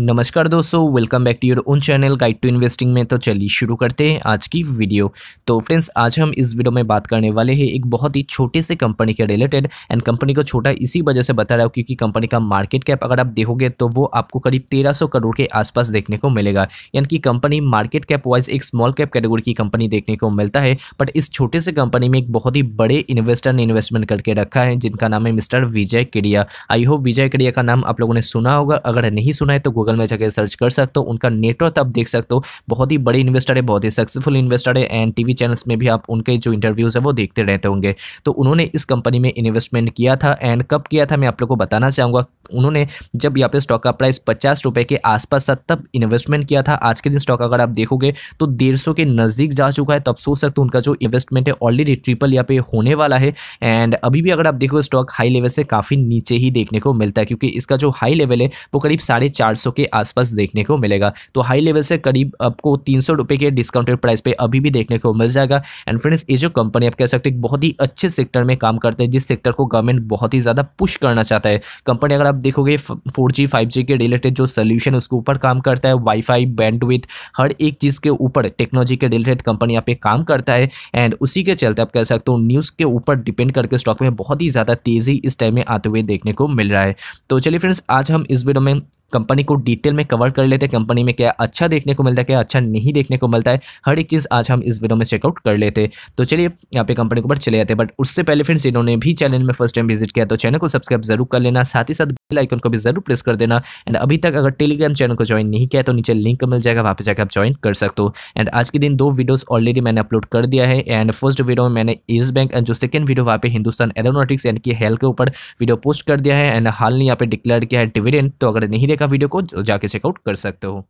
नमस्कार दोस्तों welcome back to your own channel guide to investing में तो चलिए शुरू करते हैं आज की वीडियो तो फ्रेंड्स आज हम इस वीडियो में बात करने वाले हैं एक बहुत ही छोटे से कंपनी के रिलेटेड एंड कंपनी को छोटा इसी वजह से बता रहा हूँ क्योंकि कंपनी का मार्केट कैप अगर आप देखोगे तो वो आपको करीब तेरह करोड़ के आसपास देखने को मिलेगा यानी कि कंपनी मार्केट कैप वाइज एक स्मॉल कैप कैटेगरी की कंपनी देखने को मिलता है बट इस छोटे से कंपनी में एक बहुत ही बड़े इन्वेस्टर ने इन्वेस्टमेंट करके रखा है जिनका नाम है मिस्टर विजय केड़िया आई होप विजय केड़िया का नाम आप लोगों ने सुना होगा अगर नहीं सुना है तो गूगल में जाकर सर्च कर सकते हो उनका नेटवर्क आप देख सकते हो बहुत ही बड़े इन्वेस्टर है बहुत ही सक्सेसफुल इन्वेस्टर है एंड टीवी चैनल्स में भी आप उनके जो इंटरव्यूज़ है वो देखते रहते होंगे तो उन्होंने इस कंपनी में इन्वेस्टमेंट किया था एंड कब किया था मैं आप लोग को बताना चाहूंगा उन्होंने जब यहाँ पे स्टॉक का प्राइस पचास रुपये के आसपास था तब इन्वेस्टमेंट किया था आज के दिन स्टॉक अगर आप देखोगे तो डेढ़ के नज़दीक जा चुका है तब सोच सकते हो उनका जो इन्वेस्टमेंट है ऑलरेडी ट्रिपल यहाँ पे होने वाला है एंड अभी भी अगर आप देखो स्टॉक हाई लेवल से काफ़ी नीचे ही देखने को मिलता है क्योंकि इसका जो हाई लेवल है वो करीब साढ़े चार सौ के आसपास देखने को मिलेगा तो हाई लेवल से करीब आपको तीन सौ रुपये के डिस्काउंटेड प्राइस पे अभी भी देखने को मिल जाएगा एंड फ्रेंड्स ये जो कंपनी आप कह सकते हैं बहुत ही अच्छे सेक्टर में काम करते हैं जिस सेक्टर को गवर्नमेंट बहुत ही ज़्यादा पुश करना चाहता है कंपनी अगर आप देखोगे फोर जी फाइव जी के रिलेटेड जो सोल्यूशन उसके ऊपर काम करता है वाईफाई बैंडविथ हर एक चीज़ के ऊपर टेक्नोलॉजी के रिलेटेड कंपनी यहाँ पे काम करता है एंड उसी के चलते आप कह सकते हो न्यूज़ के ऊपर डिपेंड करके स्टॉक में बहुत ही ज़्यादा तेज़ी इस टाइम में आते हुए देखने को मिल रहा है तो चलिए फ्रेंड्स आज हम इस वीडियो में कंपनी को डिटेल में कवर कर लेते हैं कंपनी में क्या अच्छा देखने को मिलता है क्या अच्छा नहीं देखने को मिलता है हर एक चीज़ आज हम इस वीडियो में चेकआउट कर लेते हैं तो चलिए यहाँ पे कंपनी के ऊपर चले जाते हैं बट उससे पहले फ्रेंड्स इन्होंने भी चैनल में फर्स्ट टाइम विजिट किया तो चैनल को सब्सक्राइब जरूर कर लेना साथ ही साथ बेल आइकन को भी जरूर प्रेस कर देना एंड अभी तक अगर टेलीग्राम चैनल को ज्वाइन नहीं किया तो नीचे लिंक मिल जाएगा वहाँ पे जाकर आप ज्वाइन कर सकते हो एंड आज के दिन दो वीडियोस ऑलरेडी मैंने अपलोड कर दिया है एंड फर्स्ट वीडियो में मैंने इस बैंक एंड जो सेकंड वीडियो वहाँ पे हिंदुस्तान एरोनोटिक्स एंड की हेल्थ के ऊपर वीडियो पोस्ट कर दिया है एंड हाल ने यहाँ पे डिक्लेयर किया है डिविडेंड तो अगर नहीं देखा वीडियो को तो जाके चेकआउट कर सकते हो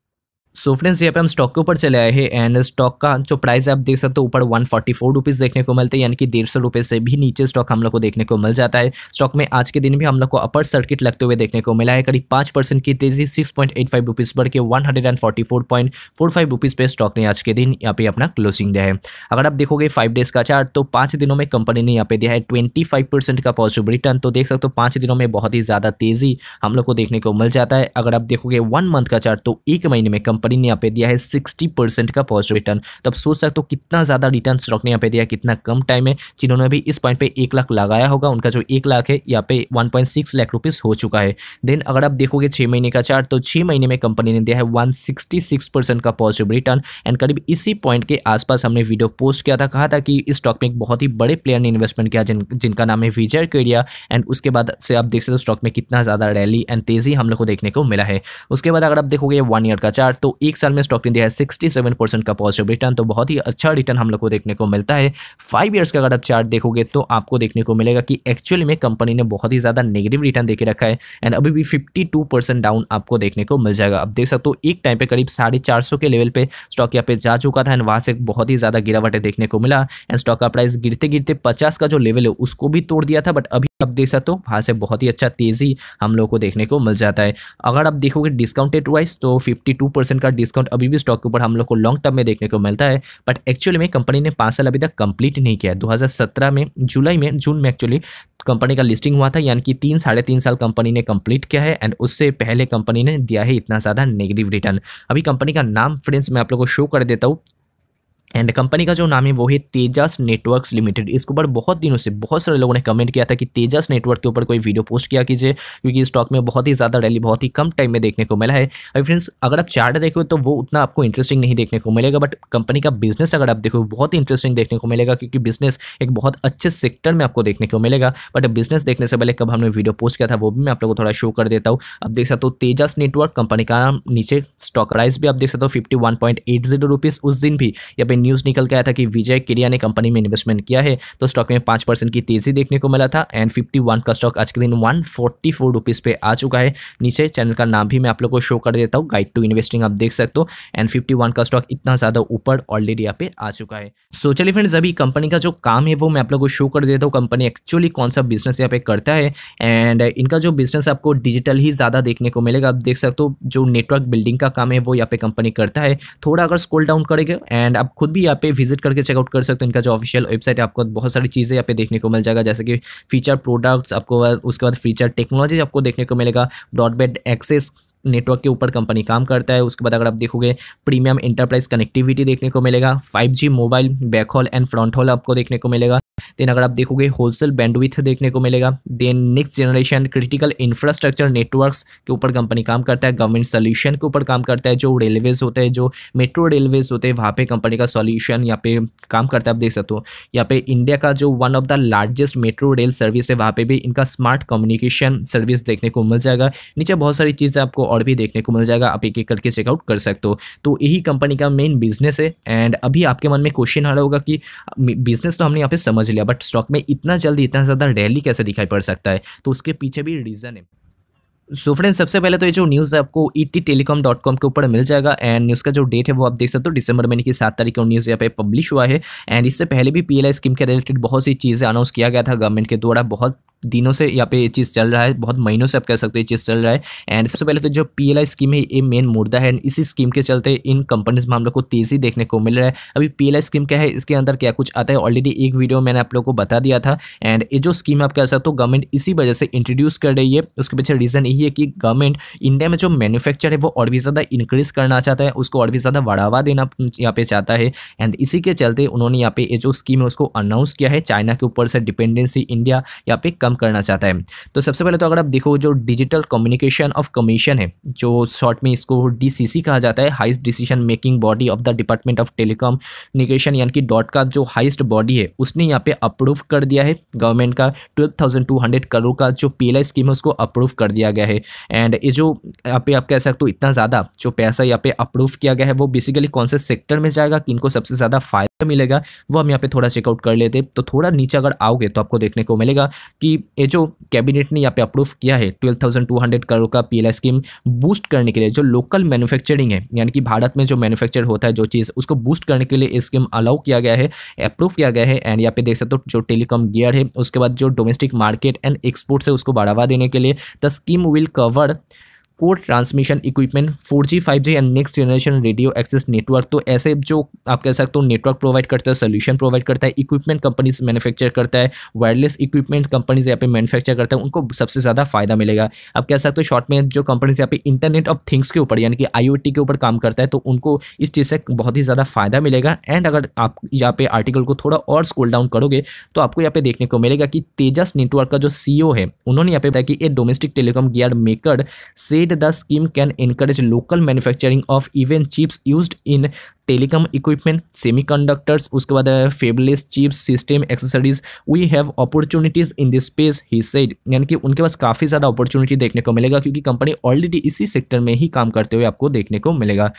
सो फ्रेंड्स यहाँ पे हम स्टॉक के ऊपर चले आए हैं एंड स्टॉक का जो प्राइस है आप देख सकते हो ऊपर वन फोर्टी फोर रुपीज़ देखने को मिलते हैं यानी कि डेढ़ सौ रुपये से भी नीचे स्टॉक हम लोग को देखने को मिल जाता है स्टॉक में आज के दिन भी हम लोग को अपर सर्किट लगते हुए देखने को मिला है करीब पाँच परसेंट की तेजी six point eight five rupees बढ़ के one hundred and forty four point four five rupees पे स्टॉक ने आज के दिन यहाँ पे अपना क्लोजिंग दिया है अगर आप देखोगे फाइव डेज का चार्ट तो पाँच दिनों में कंपनी ने यहाँ पे दिया है ट्वेंटी फाइव परसेंट का पॉजिटिव रिटर्न तो देख सकते हो पाँच दिनों में बहुत ही ज़्यादा तेज़ी हम लोग को देखने को मिल जाता है अगर आप देखोगे वन मंथ का चार्ट तो एक महीने में कंपनी ने यहाँ पे दिया है सिक्सटी परसेंट का पॉजिटिव रिटर्न तो अब सोच सकते हो कितना ज़्यादा रिटर्न स्टॉक ने यहाँ पे दिया कितना कम टाइम है जिन्होंने भी इस पॉइंट पे एक लाख लगाया होगा उनका जो एक लाख है यहाँ पे वन लाख रुपीज़ हो चुका है देन अगर आप देखोगे छः महीने का चार्ट तो छः महीने में कंपनी ने दिया है वन का पॉजिटिव रिटर्न एंड करीब इसी पॉइंट के आसपास हमने वीडियो पोस्ट किया था कहा था कि इस स्टॉक में एक बहुत ही बड़े प्लेयर ने इन्वेस्टमेंट किया जिन जिनका नाम है विजय केड़िया एंड उसके बाद से आप देख सकते हो स्टॉक में कितना ज़्यादा रैली एंड तेज़ी हम लोग को देखने को मिला है उसके बाद अगर आप देखोगे वन ईयर का चार्ट तो तो एक साल में स्टॉक ने दिया है सिक्सटी सेवन परसेंट का पॉजिटिव रिटर्न तो बहुत ही अच्छा रिटर्न हम लोग को देखने को मिलता है फाइव ईयर्स का अगर आप चार्ट देखोगे तो आपको देखने को मिलेगा कि एक्चुअली में कंपनी ने बहुत ही ज़्यादा नेगेटिव रिटर्न देके रखा है एंड अभी भी फिफ्टी टू परसेंट डाउन आपको देखने को मिल जाएगा अब देख सकते हो एक टाइम पे करीब साढ़े चार सौ के लेवल पे स्टॉक यहाँ पे जा चुका था एंड वहाँ से बहुत ही ज़्यादा गिरावट देखने को मिला एंड स्टॉक का प्राइस गिरते गिरते पचास का जो लेवल है उसको भी तोड़ दिया था बट अभी आप देख सकते हो वहाँ से बहुत ही अच्छा तेज़ी हम लोग को देखने को मिल जाता है अगर आप देखोगे डिस्काउंटेड वाइज तो 52 परसेंट का डिस्काउंट अभी भी स्टॉक के ऊपर हम लोग को लॉन्ग टर्म में देखने को मिलता है बट एक्चुअली में कंपनी ने पाँच साल अभी तक कंप्लीट नहीं किया है 2017 में जुलाई में जून में एक्चुअली कंपनी का लिस्टिंग हुआ था यानी कि तीन साढ़े तीन साल कंपनी ने कंप्लीट किया है एंड उससे पहले कंपनी ने दिया है इतना ज़्यादा नेगेटिव रिटर्न अभी कंपनी का नाम फ्रेंड्स मैं आप लोग को शो कर देता हूँ एंड कंपनी का जो नाम है वो है तेजस नेटवर्क्स लिमिटेड इसके ऊपर बहुत दिनों से बहुत सारे लोगों ने कमेंट किया था कि तेजस नेटवर्क के ऊपर कोई वीडियो पोस्ट किया कीजिए क्योंकि स्टॉक में बहुत ही ज़्यादा रैली बहुत ही कम टाइम में देखने को मिला है अभी फ्रेंड्स अगर आप चार्ट देखो तो वो उतना आपको इंटरेस्टिंग नहीं देखने को मिलेगा बट कंपनी का बिजनेस अगर आप देखो बहुत ही इंटरेस्टिंग देखने को मिलेगा क्योंकि बिजनेस एक बहुत अच्छे सेक्टर में आपको देखने को मिलेगा बट बिजनेस देखने से पहले कब हमने वीडियो पोस्ट किया था वो भी मैं आप लोगों को थोड़ा शो कर देता हूँ आप देख सकते हो तेजस नेटवर्क कंपनी का नीचे स्टॉक प्राइस भी आप देख सकते हो fifty one point eight zero rupees उस दिन भी या में न्यूज़ निकल के आया था कि विजय किरिया ने कंपनी में इन्वेस्टमेंट किया है तो स्टॉक में पांच परसेंट की तेज़ी देखने को मिला था एंड फिफ्टी वन का स्टॉक आज के दिन वन फोर्टी फोर रुपीज़ पे आ चुका है नीचे चैनल का नाम भी मैं आप लोग को शो कर देता हूँ गाइड टू इन्वेस्टिंग आप देख सकते हो एंड फिफ्टी वन का स्टॉक इतना ज़्यादा ऊपर ऑलरेडी यहाँ पे आ चुका है सोचली फ्रेंड्स अभी कंपनी का जो काम है वो मैं आप लोग को शो कर देता हूँ कंपनी एक्चुअली कौन सा बिजनेस यहाँ पे करता है एंड इनका जो बिजनेस आपको डिजिटल ही ज़्यादा देखने को मिलेगा आप देख सकते हो जो नेटवर्क बिल्डिंग का काम है वो यहाँ पे कंपनी करता है थोड़ा अगर स्कोल डाउन करेगा एंड आप खुद खुद भी यहाँ पे विजिट करके चेकआउट कर सकते हो इनका जो ऑफिशियल वेबसाइट है आपको बहुत सारी चीज़ें यहाँ पे देखने को मिल जाएगा जैसे कि फीचर प्रोडक्ट्स आपको उसके बाद फीचर टेक्नोलॉजी आपको देखने को मिलेगा ब्रॉडबैंड एक्सेस नेटवर्क के ऊपर कंपनी काम करता है उसके बाद अगर आप देखोगे प्रीमियम इंटरप्राइज कनेक्टिविटी देखने को मिलेगा 5G mobile backhaul and fronthaul आपको देखने को मिलेगा देन अगर आप देखोगे होलसेल बैंडविथ देखने को मिलेगा then next generation critical infrastructure networks के ऊपर कंपनी काम करता है गवर्नमेंट सोल्यूशन के ऊपर काम करता है जो रेलवेज होते हैं जो मेट्रो रेलवेज होते हैं वहाँ पे कंपनी का सोल्यूशन यहाँ पे काम करता है आप देख सकते हो यहाँ पे इंडिया का जो one of the largest metro rail service है वहाँ पे भी इनका स्मार्ट कम्युनिकेशन सर्विस देखने को मिल जाएगा नीचे बहुत सारी चीज़ें आपको और भी देखने को मिल जाएगा आप एक एक करके चेकआउट कर सकते हो तो यही कंपनी का मेन बिजनेस है एंड अभी आपके मन में क्वेश्चन आ रहा होगा कि बिजनेस तो हमने यहाँ पे समझ लिया बट स्टॉक में इतना जल्दी इतना ज़्यादा रैली कैसे दिखाई पड़ सकता है तो उसके पीछे भी रीज़न है सो so फ्रेंड्स सबसे पहले तो ये जो न्यूज़ है आपको E T telecom dot com के ऊपर मिल जाएगा एंड न्यूज़ का जो डेट है वो आप देख सकते हो दिसंबर महीने की सात तारीख को न्यूज़ यहाँ पे पब्लिश हुआ है एंड इससे पहले भी पीएलआई स्कीम के रिलेटेड बहुत सी चीज़ें अनाउंस किया गया था गवर्नमेंट के द्वारा बहुत दिनों से यहाँ पे ये चीज़ चल रहा है बहुत महीनों से आप कह सकते हैं ये चीज़ चल रहा है एंड सबसे पहले तो जो पीएलआई स्कीम है ये मेन मुद्दा है इसी स्कीम के चलते इन कंपनीज में हम लोग को तेज़ी देखने को मिल रहा है अभी पीएलआई स्कीम क्या है इसके अंदर क्या कुछ आता है ऑलरेडी एक वीडियो मैंने आप लोग को बता दिया था एंड ये जो स्कीम आप कह सकते हो गवर्नमेंट इसी वजह से इंट्रोड्यूस कर रही है उसके पीछे रीज़न यही है कि गवर्नमेंट इंडिया में जो मैन्युफैक्चर है वो और भी ज़्यादा इंक्रीज़ करना चाहता है उसको और भी ज़्यादा बढ़ावा देना यहाँ पे चाहता है एंड इसी के चलते उन्होंने यहाँ पे ये जो स्कीम है उसको अनाउंस किया है चाइना के ऊपर से डिपेंडेंसी इंडिया यहाँ पे कम करना चाहता है तो सबसे पहले तो अगर आप देखो जो डिजिटल कम्युनिकेशन ऑफ कमीशन है जो शॉर्ट में इसको डीसीसी कहा जाता है highest decision making body of the department of telecommunication यानी कि डॉट का जो हाइस्ट बॉडी है उसने यहाँ पे अप्रूव कर दिया है गवर्नमेंट का ट्वेल्व करोड़ का जो पी स्कीम है उसको अप्रूव कर दिया गया है एंड ये जो यहाँ पे आप कह सकते हो इतना ज़्यादा जो पैसा यहाँ पे अप्रूव किया गया है वो बेसिकली कौन से सेक्टर में जाएगा कि इनको सबसे ज़्यादा फायदा मिलेगा वो हम यहाँ पे थोड़ा चेकआउट कर लेते तो थोड़ा नीचे अगर आओगे तो आपको देखने को मिलेगा कि ये जो कैबिनेट ने यहाँ पे अप्रूव किया है twelve thousand two hundred crore का पी स्कीम बूस्ट करने के लिए जो लोकल मैन्युफैक्चरिंग है यानी कि भारत में जो मैन्युफैक्चर होता है जो चीज़ उसको बूस्ट करने के लिए स्कीम अलाउ किया गया है अप्रूव किया गया है एंड यहाँ पे देख सकते हो जो टेलीकॉम गियर है उसके बाद जो डोमेस्टिक मार्केट एंड एक्सपोर्ट्स है उसको बढ़ावा देने के लिए the scheme will cover core transmission equipment four G five G and next generation radio access network तो ऐसे जो आप कह सकते हो नेटवर्क प्रोवाइड करता है सोल्यूशन प्रोवाइड करता है इक्विपमेंट कंपनीज मैनुफैक्चर करता है वायरलेस इक्विपमेंट कंपनीज यहाँ पे मैनुफैक्चर करता है उनको सबसे ज़्यादा फायदा मिलेगा आप कह सकते हो शॉर्ट में जो कंपनीज यहाँ पे इंटरनेट ऑफ थिंग्स के ऊपर यानी कि आई के ऊपर काम करता है तो उनको इस चीज़ से बहुत ही ज़्यादा फायदा मिलेगा एंड अगर आप यहाँ पे आर्टिकल को थोड़ा और स्कोल डाउन करोगे तो आपको यहाँ पे देखने को मिलेगा कि तेजस नेटवर्क का जो सी e है उन्होंने यहाँ पे बताया कि a domestic telecom gear maker से said the scheme can encourage local manufacturing of even chips used in telecom equipment semiconductors उसके बाद fabless chips system accessories we have opportunities in this space he said यानी कि उनके पास काफ़ी ज़्यादा opportunity देखने को मिलेगा क्योंकि कंपनी ऑलरेडी इसी सेक्टर में ही काम करते हुए आपको देखने को मिलेगा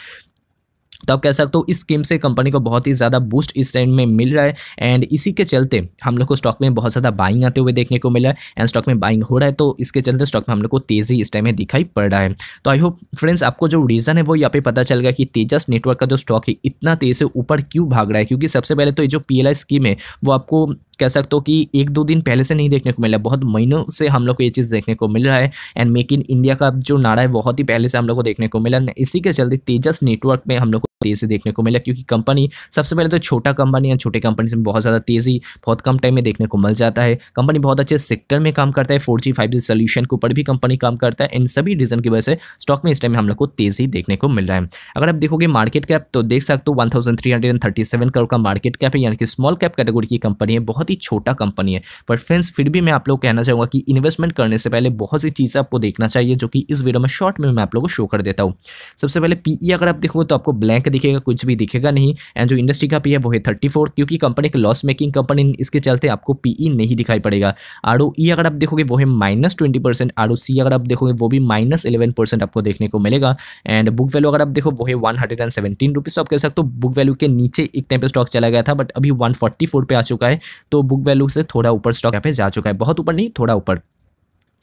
तो आप कह सकते हो इस स्कीम से कंपनी को बहुत ही ज़्यादा बूस्ट इस ट्रेंड में मिल रहा है एंड इसी के चलते हम लोग को स्टॉक में बहुत ज़्यादा बाइंग आते हुए देखने को मिला है एंड स्टॉक में बाइंग हो रहा है तो इसके चलते स्टॉक में हम लोग को तेज़ी इस टाइम में दिखाई पड़ रहा है तो आई होप फ्रेंड्स आपको जो रीज़न है वो यहाँ पे पता चल गया कि तेजस नेटवर्क का जो स्टॉक है इतना तेज़ से ऊपर क्यों भाग रहा है क्योंकि सबसे पहले तो ये जो पी स्कीम है वो आपको कह सकते हो कि एक दो दिन पहले से नहीं देखने को मिला बहुत महीनों से हम लोग को ये चीज़ देखने को मिल रहा है एंड मेक इन इंडिया का जो नारा है बहुत ही पहले से हम लोग को देखने को मिला इसी के चलते तेजस नेटवर्क में हम लोग तेजी देखने को मिला क्योंकि कंपनी सबसे पहले तो छोटा कंपनी या छोटे कंपनी में बहुत ज़्यादा तेज़ी बहुत कम टाइम में देखने को मिल जाता है कंपनी बहुत अच्छे सेक्टर में काम करता है four G five G solution के ऊपर भी कंपनी काम करता है इन सभी रीज़न की वजह से स्टॉक में इस टाइम हम लोग को तेज़ी देखने को मिल रहा है अगर आप देखोगे मार्केट कैप तो देख सकते हो one thousand three hundred and thirty seven crore का मार्केट कैप है यानी कि स्मॉल कैप कैटेगरी की कंपनी है बहुत ही छोटा कंपनी है पर फ्रेंड्स फिर भी मैं आप लोग कहना चाहूँगा कि इन्वेस्टमेंट करने से पहले बहुत सी चीज़ें आपको देखना चाहिए जो कि इस वीडियो में शॉर्ट में मैं आप लोग को शो कर देता हूँ सबसे पहले पीई e अगर आप देखोगे तो आपको ब्लैंक बैंक दिखेगा कुछ भी दिखेगा नहीं एंड जो इंडस्ट्री का पी है वो है थर्टी फोर क्योंकि कंपनी एक लॉस मेकिंग कंपनी इसके चलते आपको पीई e नहीं दिखाई पड़ेगा आर ई e अगर आप देखोगे वो है minus twenty percent R C अगर आप देखोगे वो भी माइनस इलेवन परसेंट आपको देखने को मिलेगा एंड बुक वैल्यू अगर आप देखो वो है one hundred and seventeen rupees आप कह सकते हो बुक वैल्यू के नीचे एक टाइम पर स्टॉक चला गया था बट अभी वन फोर्टी फोर पर आ चुका है तो बुक वैल्यू से थोड़ा ऊपर स्टॉक यहाँ पे जा चुका है बहुत ऊपर नहीं थोड़ा ऊपर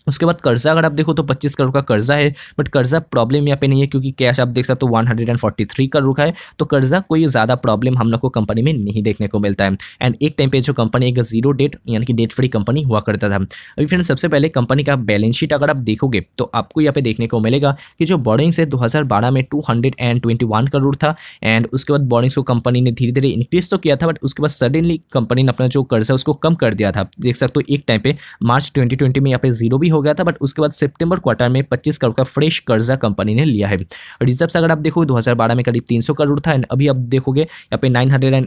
उसके बाद कर्जा अगर आप देखो तो 25 करोड़ का कर्जा है बट कर्जा प्रॉब्लम यहाँ पे नहीं है क्योंकि कैश आप देख सकते हो one hundred and forty three crore का है तो कर्जा कोई ज़्यादा प्रॉब्लम हम लोग को कंपनी में नहीं देखने को मिलता है एंड एक टाइम पे जो कंपनी एक जीरो डेट यानी कि डेट फ्री कंपनी हुआ करता था अभी फ्रेंड सबसे पहले कंपनी का बैलेंस शीट अगर आप देखोगे तो आपको यहाँ पे देखने को मिलेगा कि जो बॉर्डिंग्स है दो में टू करोड़ था एंड उसके बाद बॉर्डिंग्स को कंपनी ने धीरे धीरे इंक्रीज तो किया था बट उसके बाद सडनली कंपनी ने अपना जो कर्जा उसको कम कर दिया था देख सकते हो एक टाइम पे मार्च ट्वेंटी में यहाँ पे जीरो भी हो गया था बट उसके बाद सेप्टेम्बर क्वार्टर में पच्चीस करोड़ का फ्रेश कर्जा कंपनी ने लिया है रिजर्व अगर आप देखो दो में करीब तीन करोड़ था एंड अभी आप देखोगे यहाँ पे नाइन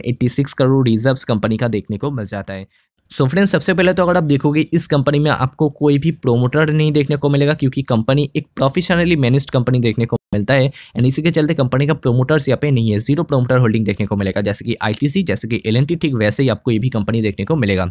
करोड़ रिजर्व कंपनी का देखने को मिल जाता है सो so फ्रेंड्स सबसे पहले तो अगर आप देखोगे इस कंपनी में आपको कोई भी प्रोमोटर नहीं देखने को मिलेगा क्योंकि कंपनी एक प्रोफेशनली मैनेज्ड कंपनी देखने को मिलता है एंड इसी के चलते कंपनी का प्रोमोटर्स यहाँ पे नहीं है जीरो प्रोमोटर होल्डिंग देखने को मिलेगा जैसे कि आईटीसी जैसे कि एलएनटी ठीक वैसे ही आपको ये भी कंपनी देखने को मिलेगा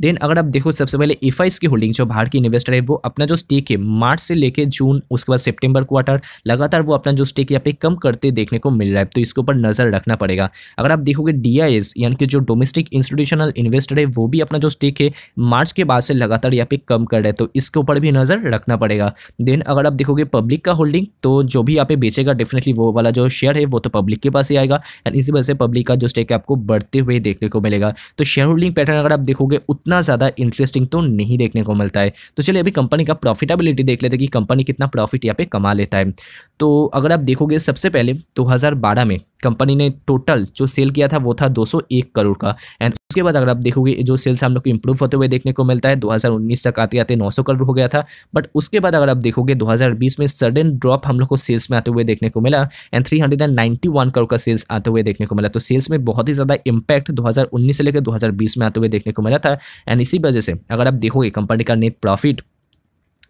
देन अगर आप देखो सबसे पहले इफाइस e की होल्डिंग जो बाहर की इन्वेस्टर है वो अपना जो स्टेक है मार्च से लेकर जून उसके बाद सेप्टेम्बर क्वार्टर लगातार वो अपना जो स्टेक यहाँ पे कम करते देखने को मिल रहा है तो इसके ऊपर नजर रखना पड़ेगा अगर आप देखोगे डी यानी कि जो डोमेस्टिक इंस्टीट्यूशनल इन्वेस्टर है वो भी अपना जो स्टेक है मार्च के बाद से लगातार यहाँ पे कम कर रहे हैं तो इसके ऊपर भी नजर रखना पड़ेगा देन अगर आप देखोगे पब्लिक का होल्डिंग तो जो भी यहाँ पे बेचेगा डेफिनेटली वो वाला जो शेयर है वो तो पब्लिक के पास ही आएगा एंड इसी वजह से पब्लिक का जो स्टेक है आपको बढ़ते हुए देखने को मिलेगा तो शेयर होल्डिंग पैटर्न अगर आप देखोगे उतना ज़्यादा इंटरेस्टिंग तो नहीं देखने को मिलता है तो चलिए अभी कंपनी का प्रॉफिटेबिलिटी देख लेते हैं कि कंपनी कितना प्रॉफिट यहाँ पे कमा लेता है तो अगर आप देखोगे सबसे पहले 2012 में कंपनी ने टोटल जो सेल किया था वो था 201 करोड़ का एंड उसके बाद अगर आप देखोगे जो सेल्स हम लोग को इम्प्रूव होते हुए देखने को मिलता है 2019 तक आते आते 900 करोड़ हो गया था बट उसके बाद अगर आप देखोगे 2020 में सडन ड्रॉप हम लोग को सेल्स में आते हुए देखने को मिला एंड 391 करोड़ का सेल्स आते हुए देखने को मिला तो सेल्स में बहुत ही ज़्यादा इम्पैक्ट 2019 से लेकर दो में आते हुए देखने को मिला था एंड इसी वजह से अगर आप देखोगे कंपनी का नेट प्रॉफिट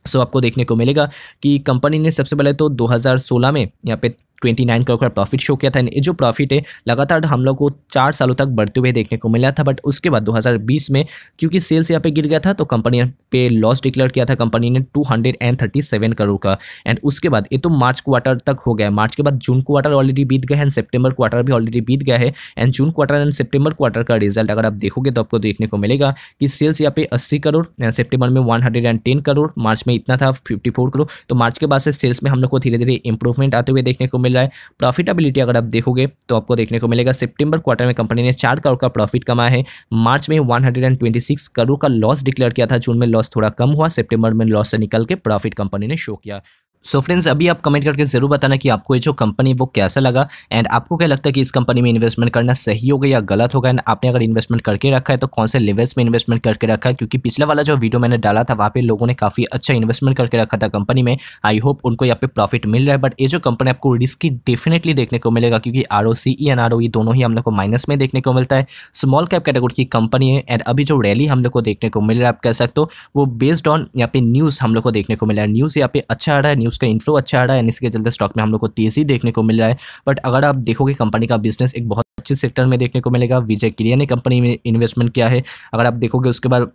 सो आपको देखने को मिलेगा कि कंपनी ने सबसे पहले तो 2016 में यहाँ पे ट्वेंटी नाइन करोड़ का प्रॉफिट शो किया था ये जो प्रॉफिट है लगातार हम लोग को चार सालों तक बढ़ते हुए देखने को मिला था बट उसके बाद 2020 में क्योंकि सेल्स यहाँ पे गिर गया था तो कंपनी पे लॉस डिक्लेयर किया था कंपनी ने 237 करोड़ का एंड उसके बाद ये तो मार्च क्वार्टर तक हो गया मार्च के बाद जून क्वार्टर ऑलरेडी बीत गया है एंड सेप्टेम्बर क्वार्टर भी ऑलरेडी बीत गया है and June quarter and September quarter का रिजल्ट अगर आप देखोगे तो आपको देखने को मिलेगा कि सेल्स यहाँ पे अस्सी करोड़ एंड सेप्टेम्बर में वन करोड़ मार्च में इतना था फिफ्टी करोड़ तो मार्च के बाद से सेल्स में हम लोग को धीरे धीरे इंप्रूवमेंट आते हुए देखने को मिल रहा है प्रॉफिटेबिलिटी अगर आप देखोगे तो आपको देखने को मिलेगा सितंबर क्वार्टर में कंपनी ने चार करोड़ का प्रॉफिट कमाया है मार्च में 126 करोड़ का लॉस डिक्लेयर किया था जून में लॉस थोड़ा कम हुआ सितंबर में लॉस से निकल के प्रॉफिट कंपनी ने शो किया सो so फ्रेंड्स अभी आप कमेंट करके ज़रूर बताना कि आपको ये जो कंपनी वो कैसा लगा एंड आपको क्या लगता है कि इस कंपनी में इन्वेस्टमेंट करना सही होगा या गलत होगा एंड आपने अगर इन्वेस्टमेंट करके रखा है तो कौन से लेवल्स में इन्वेस्टमेंट करके रखा है क्योंकि पिछला वाला जो वीडियो मैंने डाला था वहाँ पे लोगों ने काफ़ी अच्छा इन्वेस्टमेंट करके रखा था कंपनी में आई होप उनको यहाँ पे प्रॉफिट मिल रहा है बट ये जो कंपनी आपको रिस्की डेफिनेटली देखने को मिलेगा क्योंकि R O C and R दोनों ही हम लोग को माइनस में देखने को मिलता है स्मॉल कैप कैटेगरी की कंपनी है एंड अभी जो रैली हम लोग को देखने को मिल रहा है आप कह सकते हो वो बेस्ड ऑन यहाँ पे न्यूज़ हम लोग को देखने को मिला है न्यूज़ यहाँ पे अच्छा आ रहा है लेकिन उसका इन्फ्लो अच्छा आ रहा है एन के चलते स्टॉक में हम लोग को तेज़ी देखने को मिल रहा है बट अगर आप देखोगे कंपनी का बिजनेस एक बहुत अच्छे सेक्टर में देखने को मिलेगा विजय किरिया ने कंपनी में इन्वेस्टमेंट किया है अगर आप देखोगे उसके बाद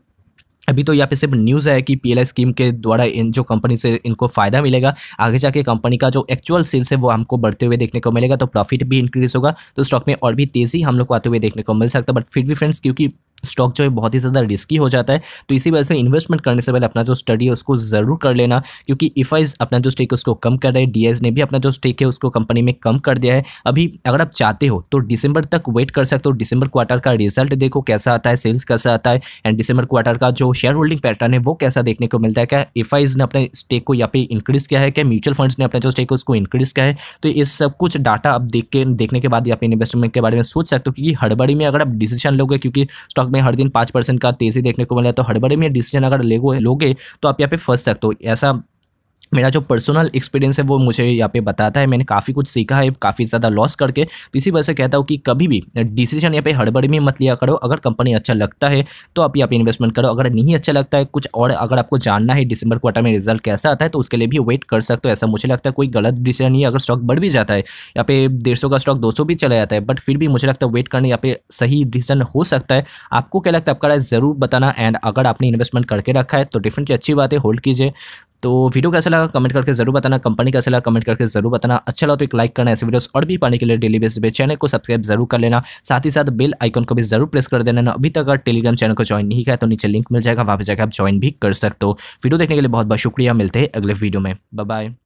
अभी तो यहाँ पे सिर्फ न्यूज़ है कि पीएलआई स्कीम के द्वारा इन जो कंपनी से इनको फ़ायदा मिलेगा आगे जाके कंपनी का जो एक्चुअल सेल्स है वो हमको बढ़ते हुए देखने को मिलेगा तो प्रॉफिट भी इंक्रीज होगा तो स्टॉक में और भी तेज़ी हम लोग को आते हुए देखने को मिल सकता है बट फिर भी फ्रेंड्स क्योंकि स्टॉक जो है बहुत ही ज़्यादा रिस्की हो जाता है तो इसी वजह से इन्वेस्टमेंट करने से पहले अपना जो स्टडी है उसको ज़रूर कर लेना क्योंकि इफाइज अपना जो स्टेक है उसको कम कर रहे हैं डी ने भी अपना जो स्टेक है उसको कंपनी में कम कर दिया है अभी अगर आप चाहते हो तो दिसंबर तक वेट कर सकते हो दिसंबर क्वार्टर का रिजल्ट देखो कैसा आता है सेल्स कैसा आता है एंड दिसंबर क्वार्टर का जो शेयर होल्डिंग पैटर्न है वो कैसा देखने को मिलता है क्या इफाइज ने अपने स्टेक को यहाँ पे इंक्रीज़ किया है क्या म्यूचुअल फंड्स ने अपना जो स्टेक है उसको इंक्रीज़ किया है तो इस सब कुछ डाटा आप देख के देखने के बाद यहाँ पे इन्वेस्टमेंट के बारे में सोच सकते हो क्योंकि हड़बड़ी में अगर आप डिसीजन लोगे क्योंकि स्टॉक में हर दिन पांच परसेंट का तेजी देखने को मिला तो हड़बड़े में डिसीजन अगर ले लोगे तो आप यहाँ पे फंस सकते हो ऐसा मेरा जो पर्सनल एक्सपीरियंस है वो मुझे यहाँ पे बताता है मैंने काफ़ी कुछ सीखा है काफ़ी ज़्यादा लॉस करके तो इसी वजह से कहता हूँ कि कभी भी डिसीजन यहाँ पे हड़बड़ी में मत लिया करो अगर कंपनी अच्छा लगता है तो आप यहाँ पे इन्वेस्टमेंट करो अगर नहीं अच्छा लगता है कुछ और अगर आपको जानना है डिसंबर क्वार्टर में रिजल्ट कैसा आता है तो उसके लिए भी वेट कर सकते हो ऐसा मुझे लगता है कोई गलत डिसीजन नहीं है अगर स्टॉक बढ़ भी जाता है यहाँ पे डेढ़ का स्टॉक दो भी चला जाता है बट फिर भी मुझे लगता है वेट करने यहाँ पे सही डिसीजन हो सकता है आपको क्या लगता है आपका ज़रूर बताना एंड अगर आपने इन्वेस्टमेंट करके रखा है तो डेफिनेटली अच्छी बात है होल्ड कीजिए तो वीडियो कैसा लगा कमेंट करके जरूर बताना कंपनी कैसा लगा कमेंट करके जरूर बताना अच्छा लगा तो एक लाइक करना ऐसे वीडियोस और भी पाने के लिए डेली बेसिस पे चैनल को सब्सक्राइब जरूर कर लेना साथ ही साथ बेल आइकन को भी जरूर प्रेस कर देना अभी तक अगर टेलीग्राम चैनल को ज्वाइन नहीं किया तो नीचे लिंक मिल जाएगा वहाँ पर जाकर आप ज्वाइन भी कर सकते हो वीडियो देखने के लिए बहुत बहुत शुक्रिया मिलते हैं अगले वीडियो में बाय